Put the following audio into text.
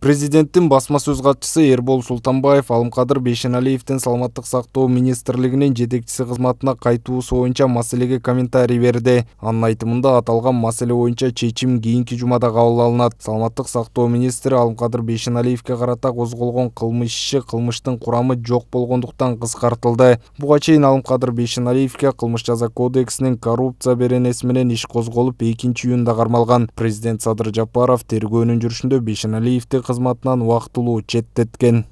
президенттин басма сөз катчысы эрбол султанбаев алымкадыр бейшеналиевдин саламаттык сактоо министрлигинин жетекчиси кызматына кайтуусу боюнча маселеге комментарий берди анын айтымында аталган маселе боюнча чечим кийинки жумада кабыл алынат саламаттык сактоо министри алымкадыр бейшеналиевке карата козголгон кылмыш иши кылмыштын курамы жок болгондуктан кыскартылды буга чейин алымкадыр бейшеналиевке кылмыш жаза кодексинин коррупция беренеси менен иш козголуп экинчи июнда кармалган президент садыр жапаров тергөөнүн жүрүшүндө бейшеналиевди кызматынан убактылуу четтеткен